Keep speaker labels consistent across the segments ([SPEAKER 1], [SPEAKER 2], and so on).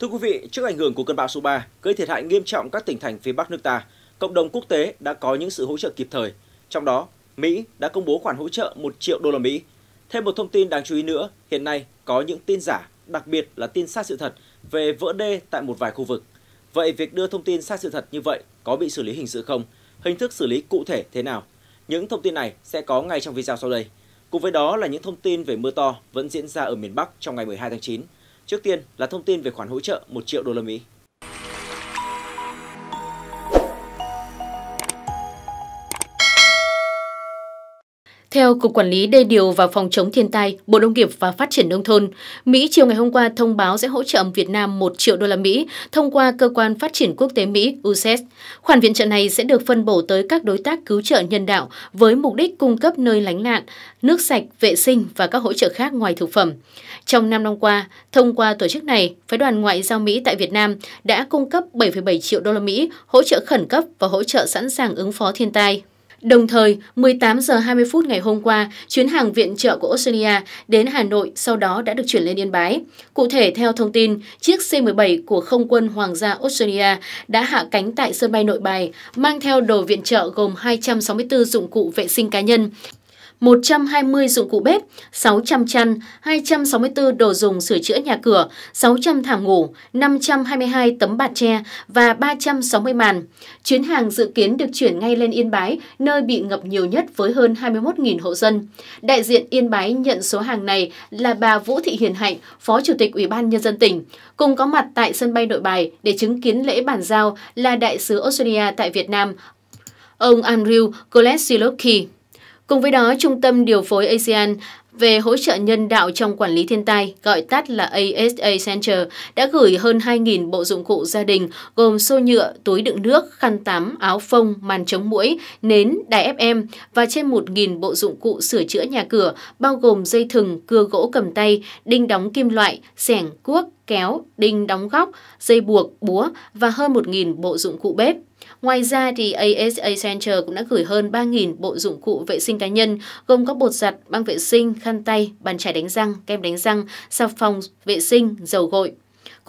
[SPEAKER 1] Thưa quý vị, trước ảnh hưởng của cơn bão số 3 gây thiệt hại nghiêm trọng các tỉnh thành phía Bắc nước ta, cộng đồng quốc tế đã có những sự hỗ trợ kịp thời. Trong đó, Mỹ đã công bố khoản hỗ trợ 1 triệu đô la Mỹ. Thêm một thông tin đáng chú ý nữa, hiện nay có những tin giả, đặc biệt là tin sai sự thật về vỡ đê tại một vài khu vực. Vậy việc đưa thông tin sai sự thật như vậy có bị xử lý hình sự không? Hình thức xử lý cụ thể thế nào? Những thông tin này sẽ có ngay trong video sau đây. Cùng với đó là những thông tin về mưa to vẫn diễn ra ở miền Bắc trong ngày 12 tháng 9. Trước tiên là thông tin về khoản hỗ trợ 1 triệu đô la Mỹ. Theo Cục Quản lý Đê điều và Phòng chống thiên tai, Bộ Nông nghiệp và Phát triển Nông thôn, Mỹ chiều ngày hôm qua thông báo sẽ hỗ trợ Việt Nam 1 triệu đô la Mỹ thông qua Cơ quan Phát triển Quốc tế Mỹ USAID. Khoản viện trợ này sẽ được phân bổ tới các đối tác cứu trợ nhân đạo với mục đích cung cấp nơi lánh nạn, nước sạch, vệ sinh và các hỗ trợ khác ngoài thực phẩm. Trong năm năm qua, thông qua tổ chức này, Phái đoàn Ngoại giao Mỹ tại Việt Nam đã cung cấp 7,7 triệu đô la Mỹ hỗ trợ khẩn cấp và hỗ trợ sẵn sàng ứng phó thiên tai Đồng thời, 18 giờ 20 phút ngày hôm qua, chuyến hàng viện trợ của Australia đến Hà Nội sau đó đã được chuyển lên Yên Bái. Cụ thể, theo thông tin, chiếc C-17 của Không quân Hoàng gia Australia đã hạ cánh tại sân bay nội bài, mang theo đồ viện trợ gồm 264 dụng cụ vệ sinh cá nhân, 120 dụng cụ bếp, 600 chăn, 264 đồ dùng sửa chữa nhà cửa, 600 thảm ngủ, 522 tấm bạt tre và 360 màn. Chuyến hàng dự kiến được chuyển ngay lên Yên Bái, nơi bị ngập nhiều nhất với hơn 21.000 hộ dân. Đại diện Yên Bái nhận số hàng này là bà Vũ Thị Hiền Hạnh, Phó Chủ tịch Ủy ban Nhân dân tỉnh, cùng có mặt tại sân bay nội bài để chứng kiến lễ bàn giao là Đại sứ Australia tại Việt Nam, ông Andrew Kolesiloki. Cùng với đó, Trung tâm Điều phối ASEAN về hỗ trợ nhân đạo trong quản lý thiên tai, gọi tắt là ASA Center, đã gửi hơn 2.000 bộ dụng cụ gia đình gồm xô nhựa, túi đựng nước, khăn tắm, áo phông, màn chống mũi, nến, đài FM và trên 1.000 bộ dụng cụ sửa chữa nhà cửa, bao gồm dây thừng, cưa gỗ cầm tay, đinh đóng kim loại, sẻng, cuốc, kéo, đinh đóng góc, dây buộc, búa và hơn 1.000 bộ dụng cụ bếp. Ngoài ra, thì ASA Center cũng đã gửi hơn 3.000 bộ dụng cụ vệ sinh cá nhân, gồm có bột giặt, băng vệ sinh, khăn tay, bàn chải đánh răng, kem đánh răng, xà phòng vệ sinh, dầu gội.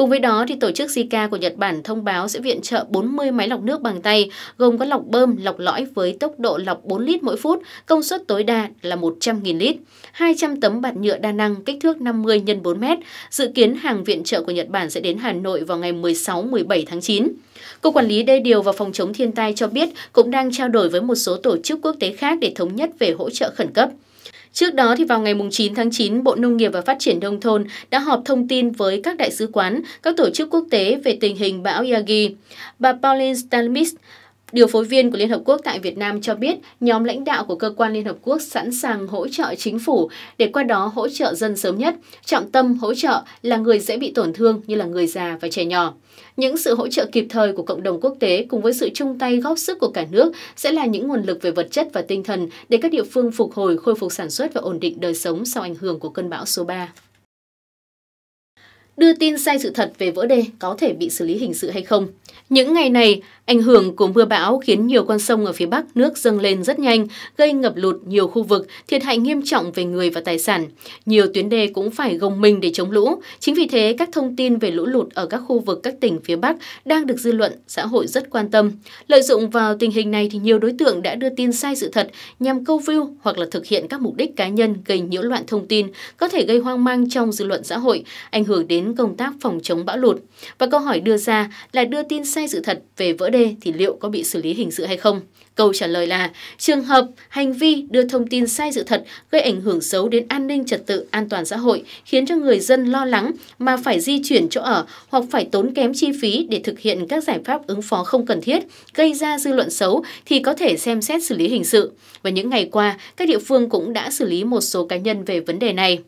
[SPEAKER 1] Cùng với đó, thì tổ chức JICA của Nhật Bản thông báo sẽ viện trợ 40 máy lọc nước bằng tay, gồm có lọc bơm, lọc lõi với tốc độ lọc 4 lít mỗi phút, công suất tối đa là 100.000 lít, 200 tấm bạt nhựa đa năng kích thước 50 x 4 mét. Dự kiến hàng viện trợ của Nhật Bản sẽ đến Hà Nội vào ngày 16-17 tháng 9. Cục Quản lý Đê điều và Phòng chống thiên tai cho biết cũng đang trao đổi với một số tổ chức quốc tế khác để thống nhất về hỗ trợ khẩn cấp. Trước đó, thì vào ngày 9 tháng 9, Bộ Nông nghiệp và Phát triển Nông thôn đã họp thông tin với các đại sứ quán, các tổ chức quốc tế về tình hình bão Yagi. Bà Pauline Stalmis, Điều phối viên của Liên Hợp Quốc tại Việt Nam cho biết nhóm lãnh đạo của cơ quan Liên Hợp Quốc sẵn sàng hỗ trợ chính phủ để qua đó hỗ trợ dân sớm nhất, trọng tâm hỗ trợ là người dễ bị tổn thương như là người già và trẻ nhỏ. Những sự hỗ trợ kịp thời của cộng đồng quốc tế cùng với sự chung tay góp sức của cả nước sẽ là những nguồn lực về vật chất và tinh thần để các địa phương phục hồi, khôi phục sản xuất và ổn định đời sống sau ảnh hưởng của cơn bão số 3 đưa tin sai sự thật về vỡ đê có thể bị xử lý hình sự hay không. Những ngày này, ảnh hưởng của mưa bão khiến nhiều con sông ở phía Bắc nước dâng lên rất nhanh, gây ngập lụt nhiều khu vực, thiệt hại nghiêm trọng về người và tài sản. Nhiều tuyến đê cũng phải gồng mình để chống lũ. Chính vì thế, các thông tin về lũ lụt ở các khu vực các tỉnh phía Bắc đang được dư luận, xã hội rất quan tâm. Lợi dụng vào tình hình này thì nhiều đối tượng đã đưa tin sai sự thật nhằm câu view hoặc là thực hiện các mục đích cá nhân gây nhiễu loạn thông tin, có thể gây hoang mang trong dư luận xã hội, ảnh hưởng đến đến công tác phòng chống bão lụt. Và câu hỏi đưa ra là đưa tin sai sự thật về vỡ đê thì liệu có bị xử lý hình sự hay không? Câu trả lời là trường hợp hành vi đưa thông tin sai sự thật gây ảnh hưởng xấu đến an ninh trật tự, an toàn xã hội khiến cho người dân lo lắng mà phải di chuyển chỗ ở hoặc phải tốn kém chi phí để thực hiện các giải pháp ứng phó không cần thiết, gây ra dư luận xấu thì có thể xem xét xử lý hình sự. Và những ngày qua, các địa phương cũng đã xử lý một số cá nhân về vấn đề này.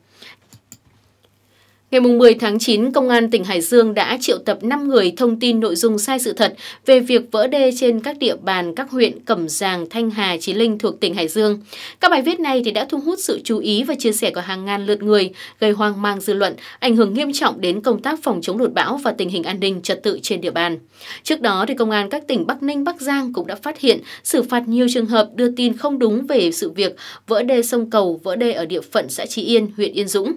[SPEAKER 1] Ngày 10 tháng 9, Công an tỉnh Hải Dương đã triệu tập 5 người thông tin nội dung sai sự thật về việc vỡ đê trên các địa bàn các huyện Cẩm Giàng, Thanh Hà, Chí Linh thuộc tỉnh Hải Dương. Các bài viết này thì đã thu hút sự chú ý và chia sẻ của hàng ngàn lượt người, gây hoang mang dư luận, ảnh hưởng nghiêm trọng đến công tác phòng chống lụt bão và tình hình an ninh trật tự trên địa bàn. Trước đó, thì Công an các tỉnh Bắc Ninh, Bắc Giang cũng đã phát hiện xử phạt nhiều trường hợp đưa tin không đúng về sự việc vỡ đê sông cầu, vỡ đê ở địa phận xã Chí Yên, huyện Yên Dũng.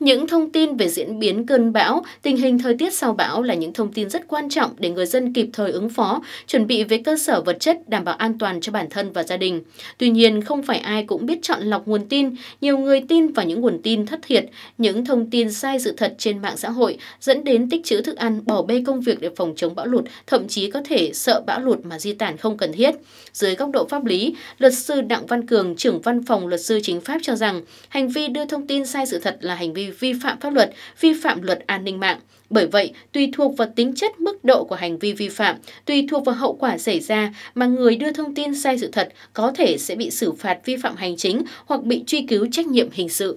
[SPEAKER 1] Những thông tin về diễn biến cơn bão, tình hình thời tiết sau bão là những thông tin rất quan trọng để người dân kịp thời ứng phó, chuẩn bị về cơ sở vật chất đảm bảo an toàn cho bản thân và gia đình. Tuy nhiên, không phải ai cũng biết chọn lọc nguồn tin. Nhiều người tin vào những nguồn tin thất thiệt, những thông tin sai sự thật trên mạng xã hội dẫn đến tích trữ thức ăn, bỏ bê công việc để phòng chống bão lụt, thậm chí có thể sợ bão lụt mà di tản không cần thiết. Dưới góc độ pháp lý, luật sư Đặng Văn Cường, trưởng văn phòng luật sư chính pháp cho rằng hành vi đưa thông tin sai sự thật là hành vi vi phạm pháp luật vi phạm luật an ninh mạng. Bởi vậy, tùy thuộc vào tính chất mức độ của hành vi vi phạm, tùy thuộc vào hậu quả xảy ra mà người đưa thông tin sai sự thật có thể sẽ bị xử phạt vi phạm hành chính hoặc bị truy cứu trách nhiệm hình sự.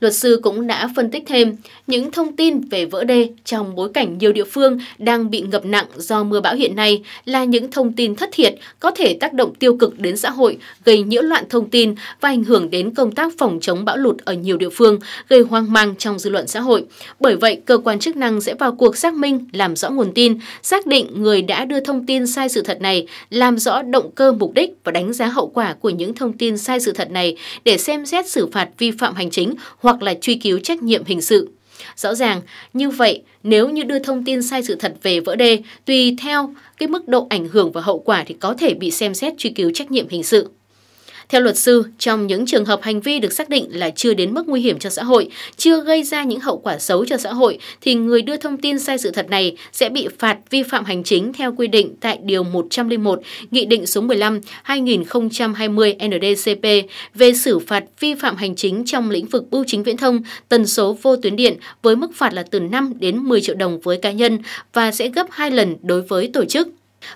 [SPEAKER 1] Luật sư cũng đã phân tích thêm những thông tin về vỡ đê trong bối cảnh nhiều địa phương đang bị ngập nặng do mưa bão hiện nay là những thông tin thất thiệt có thể tác động tiêu cực đến xã hội, gây nhiễu loạn thông tin và ảnh hưởng đến công tác phòng chống bão lụt ở nhiều địa phương, gây hoang mang trong dư luận xã hội. Bởi vậy, cơ quan chức năng sẽ vào cuộc xác minh, làm rõ nguồn tin, xác định người đã đưa thông tin sai sự thật này, làm rõ động cơ mục đích và đánh giá hậu quả của những thông tin sai sự thật này để xem xét xử phạt vi phạm hành chính hoặc là truy cứu trách nhiệm hình sự. Rõ ràng, như vậy, nếu như đưa thông tin sai sự thật về vỡ đê, tùy theo cái mức độ ảnh hưởng và hậu quả thì có thể bị xem xét truy cứu trách nhiệm hình sự. Theo luật sư, trong những trường hợp hành vi được xác định là chưa đến mức nguy hiểm cho xã hội, chưa gây ra những hậu quả xấu cho xã hội, thì người đưa thông tin sai sự thật này sẽ bị phạt vi phạm hành chính theo quy định tại Điều 101 Nghị định số 15-2020 NDCP về xử phạt vi phạm hành chính trong lĩnh vực bưu chính viễn thông, tần số vô tuyến điện với mức phạt là từ 5 đến 10 triệu đồng với cá nhân và sẽ gấp 2 lần đối với tổ chức.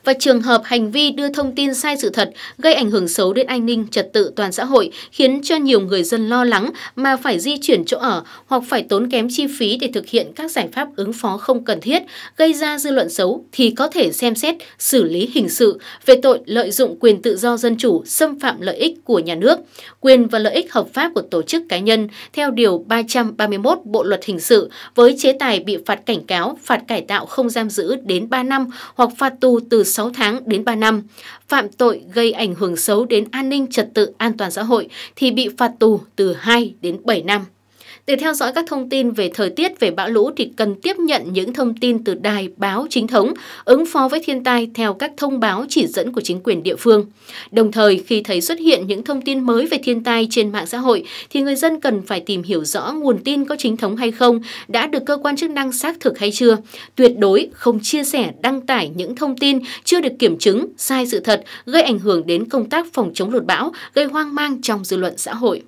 [SPEAKER 1] Và trường hợp hành vi đưa thông tin sai sự thật gây ảnh hưởng xấu đến an ninh trật tự toàn xã hội khiến cho nhiều người dân lo lắng mà phải di chuyển chỗ ở hoặc phải tốn kém chi phí để thực hiện các giải pháp ứng phó không cần thiết, gây ra dư luận xấu thì có thể xem xét xử lý hình sự về tội lợi dụng quyền tự do dân chủ xâm phạm lợi ích của nhà nước, quyền và lợi ích hợp pháp của tổ chức cá nhân theo điều 331 Bộ luật hình sự với chế tài bị phạt cảnh cáo, phạt cải tạo không giam giữ đến 3 năm hoặc phạt tù từ 6 tháng đến 3 năm. Phạm tội gây ảnh hưởng xấu đến an ninh trật tự an toàn xã hội thì bị phạt tù từ 2 đến 7 năm. Để theo dõi các thông tin về thời tiết về bão lũ thì cần tiếp nhận những thông tin từ đài báo chính thống, ứng phó với thiên tai theo các thông báo chỉ dẫn của chính quyền địa phương. Đồng thời, khi thấy xuất hiện những thông tin mới về thiên tai trên mạng xã hội thì người dân cần phải tìm hiểu rõ nguồn tin có chính thống hay không, đã được cơ quan chức năng xác thực hay chưa. Tuyệt đối không chia sẻ, đăng tải những thông tin chưa được kiểm chứng, sai sự thật, gây ảnh hưởng đến công tác phòng chống lụt bão, gây hoang mang trong dư luận xã hội.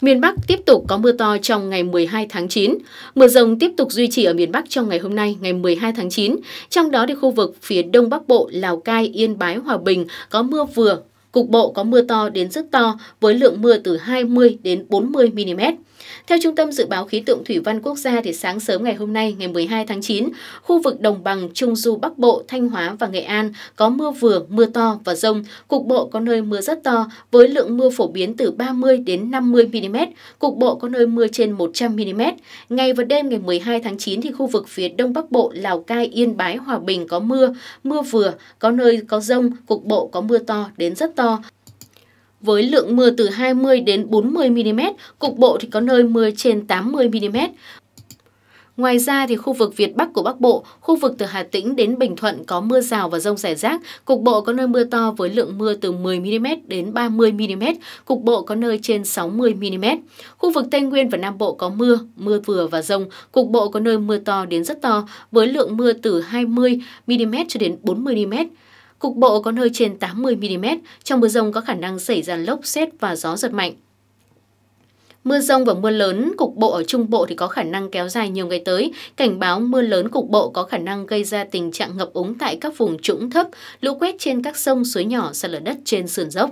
[SPEAKER 1] Miền Bắc tiếp tục có mưa to trong ngày 12 tháng 9. Mưa rông tiếp tục duy trì ở miền Bắc trong ngày hôm nay, ngày 12 tháng 9. Trong đó thì khu vực phía Đông Bắc Bộ, Lào Cai, Yên Bái, Hòa Bình có mưa vừa, cục bộ có mưa to đến rất to với lượng mưa từ 20 đến 40 mm. Theo Trung tâm Dự báo Khí tượng Thủy văn Quốc gia, thì sáng sớm ngày hôm nay, ngày 12 tháng 9, khu vực đồng bằng Trung Du Bắc Bộ, Thanh Hóa và Nghệ An có mưa vừa, mưa to và rông. Cục bộ có nơi mưa rất to, với lượng mưa phổ biến từ 30 đến 50 mm, cục bộ có nơi mưa trên 100 mm. Ngày và đêm ngày 12 tháng 9 thì khu vực phía Đông Bắc Bộ, Lào Cai, Yên Bái, Hòa Bình có mưa, mưa vừa, có nơi có rông, cục bộ có mưa to đến rất to, với lượng mưa từ 20 đến 40 mm, cục bộ thì có nơi mưa trên 80 mm. Ngoài ra thì khu vực Việt Bắc của Bắc Bộ, khu vực từ Hà Tĩnh đến Bình Thuận có mưa rào và rông rải rác, cục bộ có nơi mưa to với lượng mưa từ 10 mm đến 30 mm, cục bộ có nơi trên 60 mm. Khu vực Tây Nguyên và Nam Bộ có mưa, mưa vừa và rông, cục bộ có nơi mưa to đến rất to với lượng mưa từ 20 mm cho đến 40 mm. Cục bộ có nơi trên 80mm, trong mưa rông có khả năng xảy ra lốc xét và gió giật mạnh. Mưa rông và mưa lớn cục bộ ở Trung Bộ thì có khả năng kéo dài nhiều ngày tới. Cảnh báo mưa lớn cục bộ có khả năng gây ra tình trạng ngập úng tại các vùng trũng thấp, lũ quét trên các sông, suối nhỏ, sạt lở đất trên sườn dốc.